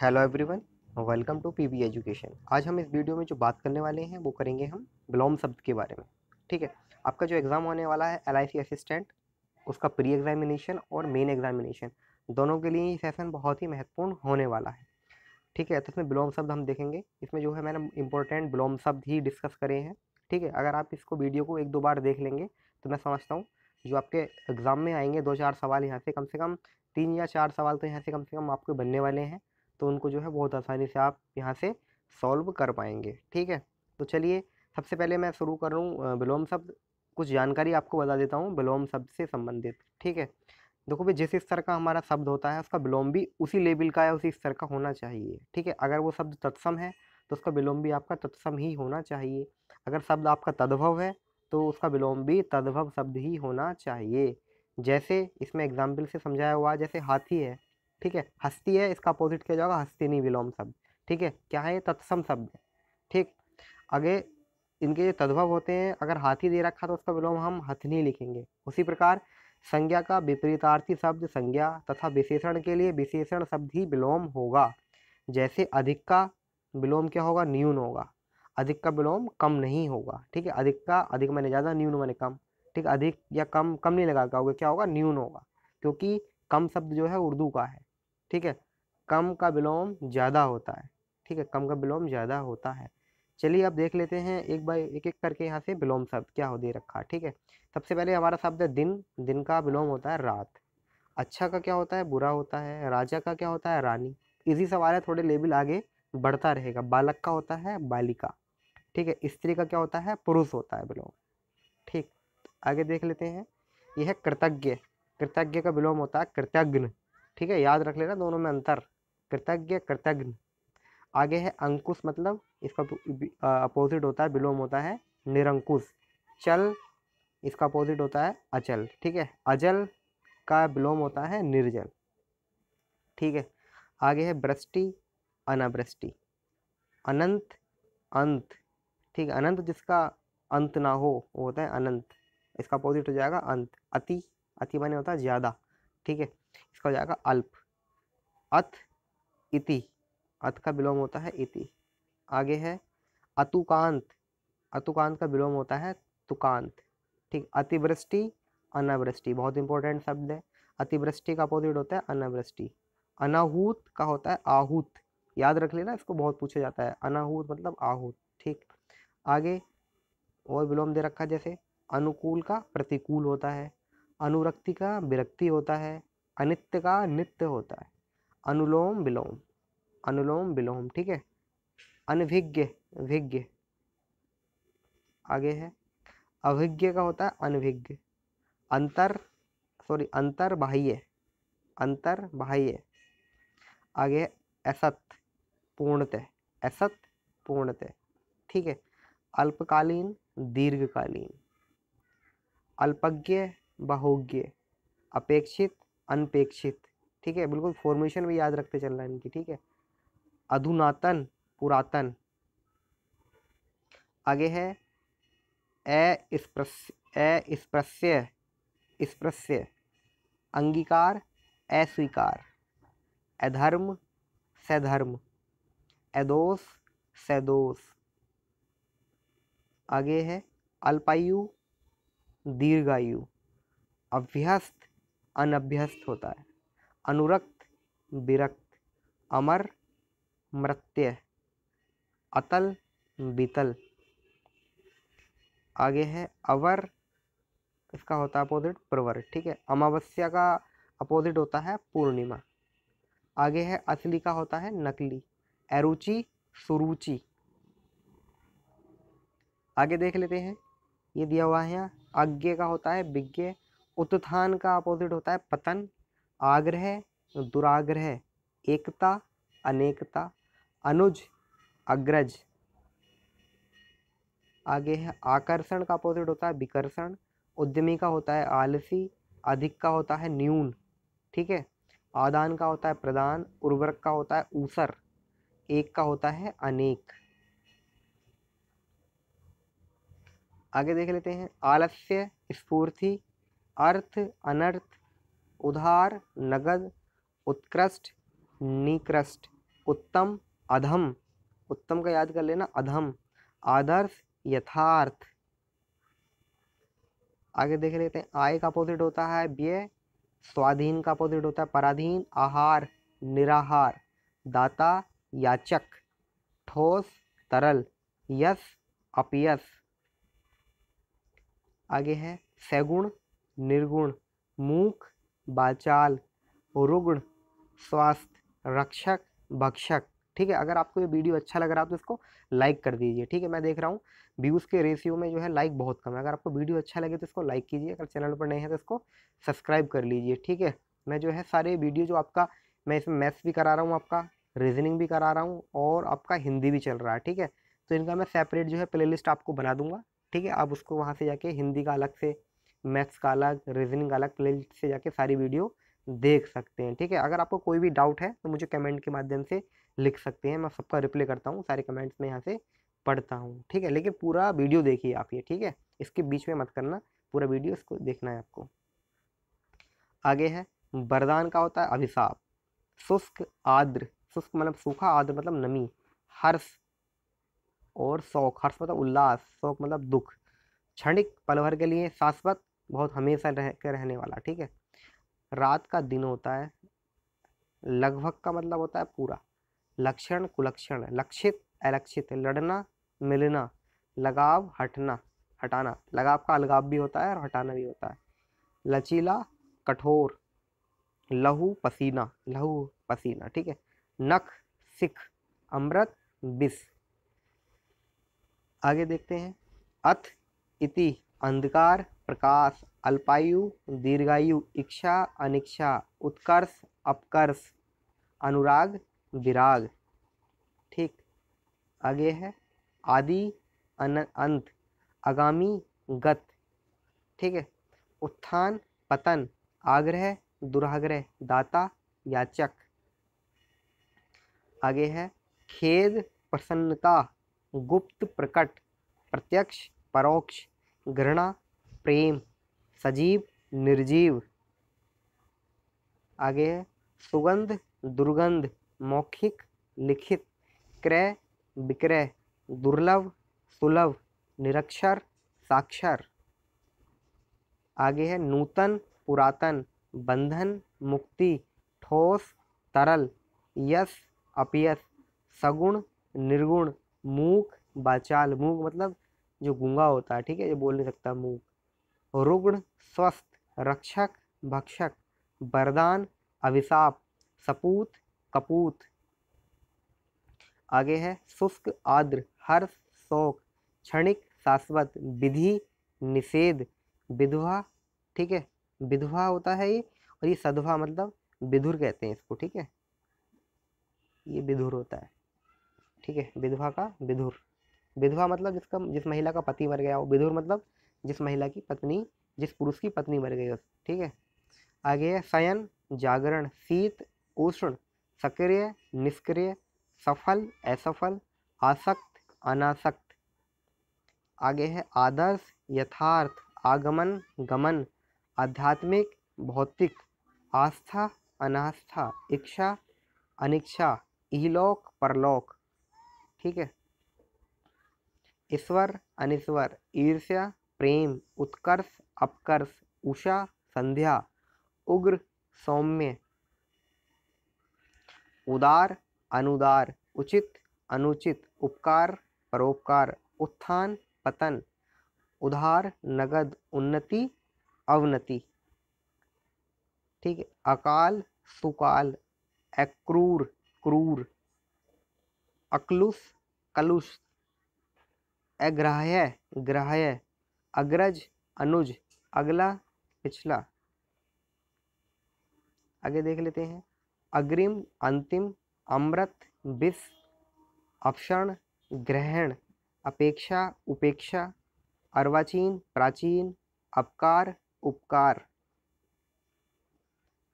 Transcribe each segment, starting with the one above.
hello everyone welcome to PB education आज हम इस वीडियो में जो बात करने वाले हैं वो करेंगे हम ब्लॉम शब्द के बारे में ठीक है आपका जो एग्ज़ाम होने वाला है एल असिस्टेंट उसका प्री एग्जामिनेशन और मेन एग्जामिनेशन दोनों के लिए ये सेशन बहुत ही महत्वपूर्ण होने वाला है ठीक है तो इसमें ब्लॉम शब्द हम देखेंगे इसमें जो है मैंने इंपॉर्टेंट ब्लॉम शब्द ही डिस्कस करे हैं ठीक है अगर आप इसको वीडियो को एक दो बार देख लेंगे तो मैं समझता हूँ जो आपके एग्ज़ाम में आएंगे दो चार सवाल यहाँ से कम से कम तीन या चार सवाल तो यहाँ से कम से कम आपके बनने वाले हैं तो उनको जो है बहुत आसानी से आप यहाँ से सॉल्व कर पाएंगे ठीक है तो चलिए सबसे पहले मैं शुरू कर रहा हूँ विलोम शब्द कुछ जानकारी आपको बता देता हूँ विलोम शब्द से संबंधित ठीक है देखो भाई जिस स्तर का हमारा शब्द होता है उसका विलोम भी उसी लेवल का या उसी स्तर का होना चाहिए ठीक है अगर वो शब्द तत्सम है तो उसका विलोम भी आपका तत्सम ही होना चाहिए अगर शब्द आपका तद्भव है तो उसका विलोम भी तद्भव शब्द ही होना चाहिए जैसे इसमें एग्जाम्पल से समझाया हुआ जैसे हाथी है ठीक है हस्ती है इसका अपोजिट किया जाएगा नहीं विलोम शब्द ठीक है क्या है तत्सम शब्द है ठीक आगे इनके जो तद्भव होते हैं अगर हाथी दे रखा तो उसका विलोम हम हथनी लिखेंगे उसी प्रकार संज्ञा का विपरीतार्थी शब्द संज्ञा तथा विशेषण के लिए विशेषण शब्द ही विलोम होगा जैसे अधिक का विलोम क्या होगा न्यून होगा अधिक का विलोम कम नहीं होगा ठीक है अधिक का अधिक मैंने ज़्यादा न्यून मैंने कम ठीक अधिक या कम कम नहीं लगा होगा क्या होगा न्यून होगा क्योंकि कम शब्द जो है उर्दू का है ठीक है कम का विलोम ज़्यादा होता है ठीक है कम का विलोम ज़्यादा होता है चलिए अब देख लेते हैं एक बाई एक एक करके यहाँ से विलोम शब्द क्या हो दे रखा है ठीक है सबसे पहले हमारा शब्द है दिन दिन का विलोम होता है रात अच्छा का क्या होता है बुरा होता है राजा का क्या होता है रानी इसी सवाल है थोड़े लेवल आगे बढ़ता रहेगा बालक का होता है बालिका ठीक है स्त्री का क्या होता है पुरुष होता है विलोम ठीक आगे देख लेते हैं यह है कृतज्ञ कृतज्ञ का विलोम होता है कृतज्ञ ठीक है याद रख लेना दोनों में अंतर कृतज्ञ कृतज्ञ आगे है अंकुश मतलब इसका तो अपोजिट होता है विलोम होता है निरंकुश चल इसका अपोजिट होता है अचल ठीक है अजल का विलोम होता है निर्जल ठीक है आगे है वृष्टि अनावृष्टि अनंत अंत ठीक है अनंत जिसका अंत ना हो वो होता है अनंत इसका अपोजिट हो जाएगा अंत अति अति माने होता है ज़्यादा ठीक है इसका हो जाएगा अल्प अथ इति अथ का विलोम होता है इति आगे है अतुकांत अतुकांत का विलोम होता है तुकांत ठीक अतिवृष्टि अनावृष्टि बहुत इंपॉर्टेंट शब्द है अतिवृष्टि का अपोजिट होता है अनावृष्टि अनाहूत का होता है आहूत याद रख लेना इसको बहुत पूछा जाता है अनाहूत मतलब आहूत ठीक आगे और विलोम दे रखा जैसे अनुकूल का प्रतिकूल होता है अनुरक्ति का विरक्ति होता है अनित्य का नित्य होता है अनुलोम विलोम अनुलोम विलोम ठीक है अनभिज्ञ विज्ञ आगे है अभिज्ञ का होता है अनभिज्ञ अंतर सॉरी अंतर बाह्य अंतर बाह्य आगे असत पूर्णतः असत पूर्णतः ठीक है अल्पकालीन दीर्घकालीन अल्पज्ञ बहुज्ञ अपेक्षित अनपेक्षित ठीक है बिल्कुल फॉर्मेशन भी याद रखते चल रहा है इनकी ठीक है अधुनातन पुरातन आगे है अस्पृश्य स्पृश्य अंगीकार अस्वीकार अधर्म सधर्म अदोष सदोष आगे है अल्पायु दीर्घायु अभ्यस्त अनभ्यस्त होता है अनुरक्त विरक्त अमर मृत्य अतल बीतल आगे है अवर इसका होता है अपोजिट प्रवर ठीक है अमावस्या का अपोजिट होता है पूर्णिमा आगे है असली का होता है नकली अरुचि सुरुचि आगे देख लेते हैं ये दिया हुआ है यहाँ अज्ञे का होता है विज्ञ उत्थान का अपोजिट होता है पतन आग्रह दुराग्रह एकता अनेकता अनुज अग्रज आगे है आकर्षण का अपोजिट होता है विकर्षण उद्यमी का होता है आलसी अधिक का होता है न्यून ठीक है आदान का होता है प्रदान उर्वरक का होता है ऊसर एक का होता है अनेक आगे देख लेते हैं आलस्य स्फूर्ति अर्थ अनर्थ उधार नगद उत्कृष्ट निकृष्ट उत्तम अधम उत्तम का याद कर लेना अधम आदर्श यथार्थ आगे देख लेते हैं आय का अपोजिट होता है व्यय स्वाधीन का अपोजिट होता है पराधीन आहार निराहार दाता याचक ठोस तरल यस अपयस आगे है सैगुण निर्गुण मूक बाचाल रुग्ण स्वास्थ्य रक्षक भक्षक ठीक है अगर आपको ये वीडियो अच्छा लग रहा है तो इसको लाइक कर दीजिए ठीक है मैं देख रहा हूँ व्यूज़ के रेशियो में जो है लाइक बहुत कम है अगर आपको वीडियो अच्छा लगे तो इसको लाइक कीजिए अगर चैनल पर नए हैं तो इसको सब्सक्राइब कर लीजिए ठीक है मैं जो है सारे वीडियो जो आपका मैं इसमें मैथ्स भी करा रहा हूँ आपका रीजनिंग भी करा रहा हूँ और आपका हिंदी भी चल रहा है ठीक है तो इनका मैं सेपरेट जो है प्ले आपको बना दूंगा ठीक है आप उसको वहाँ से जाके हिंदी का अलग से मैथ्स का अलग रीजनिंग का अलग प्ले से जाके सारी वीडियो देख सकते हैं ठीक है अगर आपको कोई भी डाउट है तो मुझे कमेंट के माध्यम से लिख सकते हैं मैं सबका रिप्लाई करता हूँ सारे कमेंट्स में यहाँ से पढ़ता हूँ ठीक है लेकिन पूरा वीडियो देखिए आप ये ठीक है इसके बीच में मत करना पूरा वीडियो इसको देखना है आपको आगे है वरदान का होता है अभिशाप शुष्क आर्द्र शुष्क मतलब सूखा आर्द्र मतलब नमी हर्ष और शौक हर्ष मतलब उल्लास शौक मतलब दुख क्षणिक पलभर के लिए शाश्वत बहुत हमेशा रह के रहने वाला ठीक है रात का दिन होता है लगभग का मतलब होता है पूरा लक्षण कुलक्षण लक्षित अलक्षित लड़ना मिलना लगाव हटना हटाना लगाव का अलगाव भी होता है और हटाना भी होता है लचीला कठोर लहू पसीना लहू पसीना ठीक है नख सिख अमृत बिस आगे देखते हैं अथ इति अंधकार प्रकाश अल्पायु दीर्घायु इच्छा अनिच्छा उत्कर्ष अपकर्ष अनुराग विराग ठीक आगे है आदि अंत आगामी गत ठीक है उत्थान पतन आग्रह दुराग्रह दाता याचक आगे है खेद प्रसन्नता गुप्त प्रकट प्रत्यक्ष परोक्ष घृणा प्रेम सजीव निर्जीव आगे है सुगंध दुर्गंध मौखिक लिखित क्रय विक्रय दुर्लभ सुलभ निरक्षर साक्षर आगे है नूतन पुरातन बंधन मुक्ति ठोस तरल यश अपयस सगुण निर्गुण मूक बाचाल मूक मतलब जो गूंगा होता है ठीक है जो बोल नहीं सकता मुंह रुग्ण स्वस्थ रक्षक भक्षक वरदान अभिशाप सपूत कपूत आगे है शुष्क आद्र हर्ष शोक क्षणिक शाश्वत विधि निषेध विधवा ठीक है विधवा होता है ये और ये सदवा मतलब विधुर कहते हैं इसको ठीक है ये विधुर होता है ठीक है विधवा का विधुर विधवा मतलब जिसका जिस महिला का पति मर गया हो विधुर मतलब जिस महिला की पत्नी जिस पुरुष की पत्नी मर गई हो ठीक है आगे है शयन जागरण शीत उष्ण सक्रिय निष्क्रिय सफल असफल आसक्त अनासक्त आगे है आदर्श यथार्थ आगमन गमन आध्यात्मिक भौतिक आस्था अनास्था इच्छा अनिच्छा इलोक परलोक ठीक है ईश्वर अनिश्वर ईर्ष्या प्रेम उत्कर्ष अपकर्ष उषा संध्या उग्र सौम्य उदार अनुदार उचित अनुचित उपकार परोपकार उत्थान पतन उधार नगद उन्नति अवनति ठीक है अकाल सुकाल अक्रूर क्रूर अकलुष कलुष अग्राह्य ग्राह्य अग्रज अनुज अगला पिछला आगे देख लेते हैं अग्रिम अंतिम अमृत विष अपक्षण ग्रहण अपेक्षा उपेक्षा अर्वाचीन प्राचीन अपकार उपकार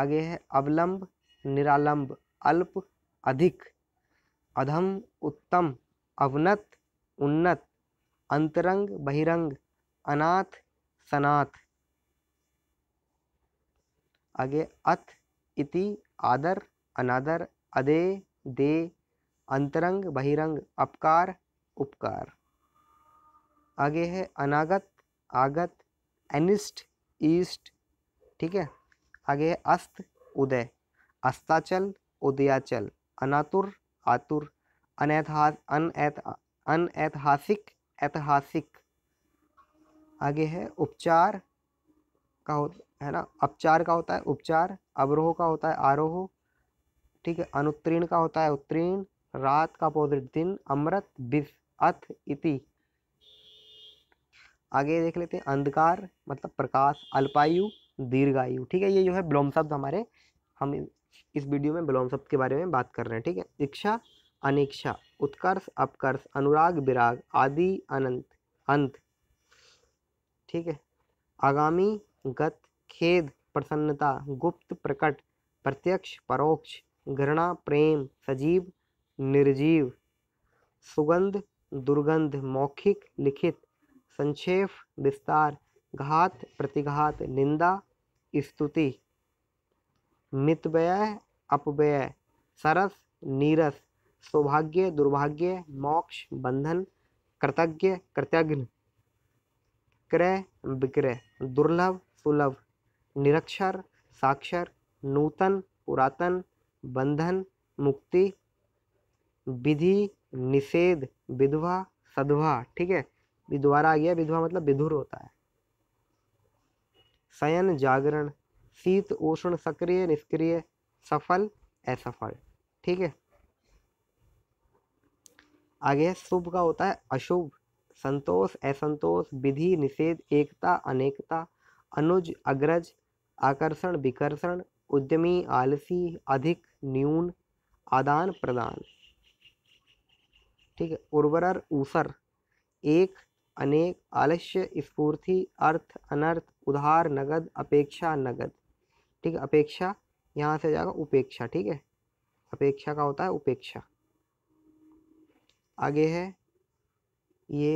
आगे है अवलंब निरालंब अल्प अधिक अधम उत्तम अवनत उन्नत अंतरंग बहिरंग अनाथ सनाथ आगे अथ इति आदर अनादर अदे दे अंतरंग बहिरंग अपकार उपकार आगे है अनागत आगत एनिस्ट ईस्ट ठीक है आगे है अस्त उदय अस्ताचल उदयाचल अनातुर आतुर अनैतिहासिक ऐतिहासिक आगे है उपचार का हो है ना अपचार का होता है उपचार अवरोह का होता है आरोह ठीक है अनुत्तीर्ण का होता है उत्तीर्ण रात का पौधे दिन अमृत बिस अथ इति आगे देख लेते हैं अंधकार मतलब प्रकाश अल्पायु दीर्घायु ठीक है ये जो है ब्लोम शब्द हमारे हम इस वीडियो में ब्लोम शब्द के बारे में बात कर रहे हैं ठीक है इच्छा अनिक्षा उत्कर्ष अपकर्ष अनुराग विराग आदि अनंत अंत ठीक है आगामी गत खेद प्रसन्नता गुप्त प्रकट प्रत्यक्ष परोक्ष घृणा प्रेम सजीव निर्जीव सुगंध दुर्गंध मौखिक लिखित संक्षेप विस्तार घात प्रतिघात निंदा स्तुति मितव्यय अपव्यय सरस नीरस सौभाग्य दुर्भाग्य मोक्ष बंधन कृतज्ञ कृतज्ञ क्रय विक्रय दुर्लभ सुलभ निरक्षर साक्षर नूतन पुरातन बंधन मुक्ति विधि निषेध विधवा सद्वा ठीक है विधवारा आ गया विधवा मतलब विधुर होता है शयन जागरण शीत उष्ण सक्रिय निष्क्रिय सफल असफल ठीक है आगे शुभ का होता है अशुभ संतोष असंतोष विधि निषेध एकता अनेकता अनुज अग्रज आकर्षण विकर्षण उद्यमी आलसी अधिक न्यून आदान प्रदान ठीक है उर्वरर ऊसर एक अनेक आलस्य स्फूर्ति अर्थ अनर्थ उधार नगद अपेक्षा नगद ठीक है अपेक्षा यहाँ से जाएगा उपेक्षा ठीक है अपेक्षा का होता है उपेक्षा आगे है ये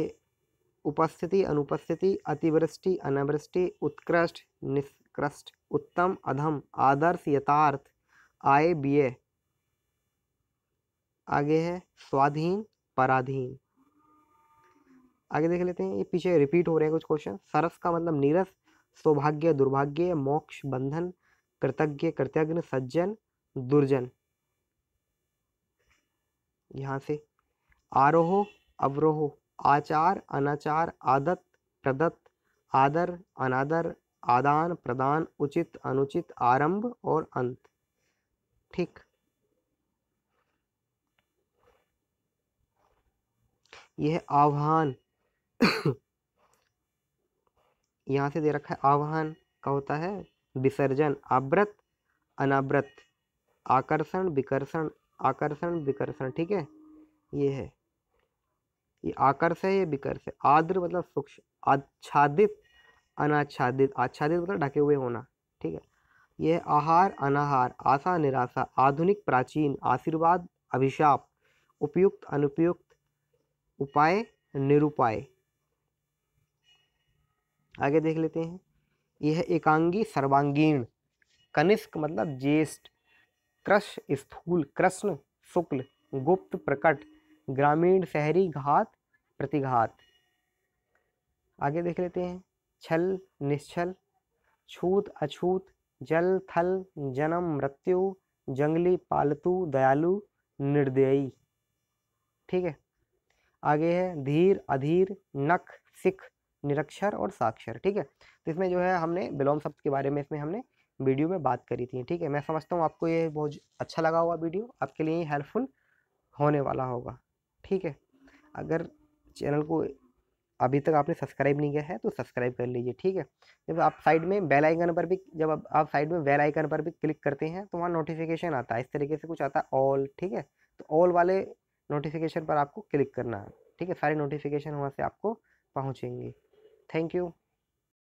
उपस्थिति अनुपस्थिति अतिवृष्टि अनावृष्टि उत्कृष्ट निष्कृष्ट उत्तम अधम आदर्श यथार्थ आय व्यय आगे है स्वाधीन पराधीन आगे देख लेते हैं ये पीछे रिपीट हो रहे हैं कुछ क्वेश्चन सरस का मतलब नीरस सौभाग्य दुर्भाग्य मोक्ष बंधन कृतज्ञ कृतज्ञ सज्जन दुर्जन यहाँ से आरोह अवरोह आचार अनाचार आदत प्रदत्त आदर अनादर आदान प्रदान उचित अनुचित आरंभ और अंत ठीक यह आह्वान यहाँ से दे रखा है आह्वान का होता है विसर्जन आवृत अनावृत आकर्षण विकर्षण आकर्षण विकर्षण ठीक है ये है ये आकर्ष है ये विकर्ष है आद्र मतलब सूक्ष्म आच्छादित अनाच्छादित आच्छादित मतलब ढके हुए होना ठीक है यह आहार अनाहार आशा निराशा आधुनिक प्राचीन आशीर्वाद अभिशाप उपयुक्त अनुपयुक्त उपाय निरुपाय आगे देख लेते हैं यह एकांगी सर्वांगीण कनिष्क मतलब ज्येष्ठ कृष्ण स्थूल कृष्ण शुक्ल गुप्त प्रकट ग्रामीण शहरी घात प्रतिघात आगे देख लेते हैं छल निश्छल छूत अछूत जल थल जन्म मृत्यु जंगली पालतू दयालु निर्दयी ठीक है आगे है धीर अधीर नख सिख निरक्षर और साक्षर ठीक है तो इसमें जो है हमने बिलोम शब्द के बारे में इसमें हमने वीडियो में बात करी थी ठीक है मैं समझता हूँ आपको ये बहुत अच्छा लगा हुआ वीडियो आपके लिए हेल्पफुल होने वाला होगा ठीक है अगर चैनल को अभी तक आपने सब्सक्राइब नहीं किया है तो सब्सक्राइब कर लीजिए ठीक है जब आप साइड में बेल आइकन पर भी जब आप, आप साइड में बेल आइकन पर भी क्लिक करते हैं तो वहाँ नोटिफिकेशन आता है इस तरीके से कुछ आता है ऑल ठीक है तो ऑल वाले नोटिफिकेशन पर आपको क्लिक करना है ठीक है सारे नोटिफिकेशन वहाँ से आपको पहुँचेंगे थैंक यू